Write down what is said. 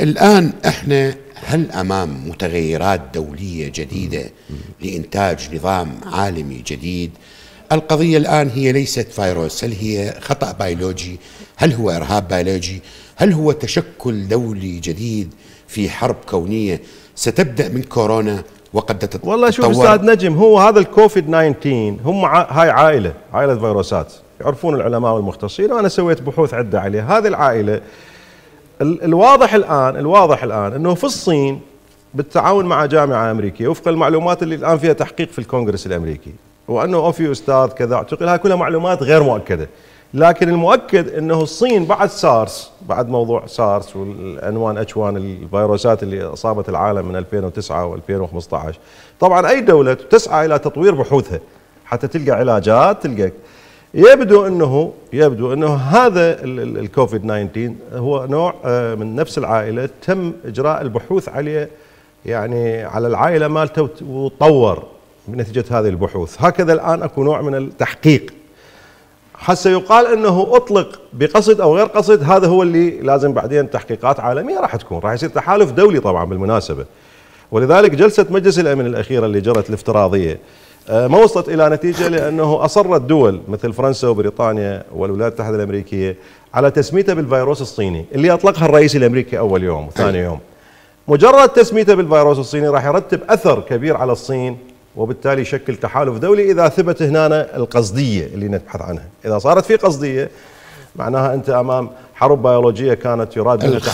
الآن احنا هل أمام متغيرات دولية جديدة لإنتاج نظام عالمي جديد القضية الآن هي ليست فيروس هل هي خطأ بيولوجي هل هو إرهاب بيولوجي هل هو تشكل دولي جديد في حرب كونية ستبدأ من كورونا وقد تتطور والله شوف أستاذ نجم هو هذا الكوفيد 19 هم هاي عائلة عائلة فيروسات يعرفون العلماء والمختصين وأنا سويت بحوث عدة عليها هذه العائلة الواضح الان الواضح الان انه في الصين بالتعاون مع جامعه امريكيه وفق المعلومات اللي الان فيها تحقيق في الكونغرس الامريكي وانه في استاذ كذا اعتقل هاي كلها معلومات غير مؤكده لكن المؤكد انه الصين بعد سارس بعد موضوع سارس والانوان اتش 1 الفيروسات اللي اصابت العالم من 2009 و2015 طبعا اي دوله تسعى الى تطوير بحوثها حتى تلقى علاجات تلقى يبدو انه يبدو انه هذا الكوفيد 19 هو نوع آه، من نفس العائله تم اجراء البحوث عليه يعني على العائله مالته وتطور بنتيجه هذه البحوث، هكذا الان اكو نوع من التحقيق. حس يقال انه اطلق بقصد او غير قصد هذا هو اللي لازم بعدين تحقيقات عالميه راح تكون، راح يصير تحالف دولي طبعا بالمناسبه. ولذلك جلسه مجلس الامن الاخيره اللي جرت الافتراضيه آه، ما وصلت إلى نتيجة لأنه أصرت دول مثل فرنسا وبريطانيا والولايات المتحدة الأمريكية على تسميته بالفيروس الصيني اللي أطلقها الرئيس الأمريكي أول يوم وثاني يوم مجرد تسميته بالفيروس الصيني راح يرتب أثر كبير على الصين وبالتالي يشكل تحالف دولي إذا ثبت هنا القصدية اللي نبحث عنها إذا صارت في قصدية معناها أنت أمام حرب بيولوجية كانت يراد بها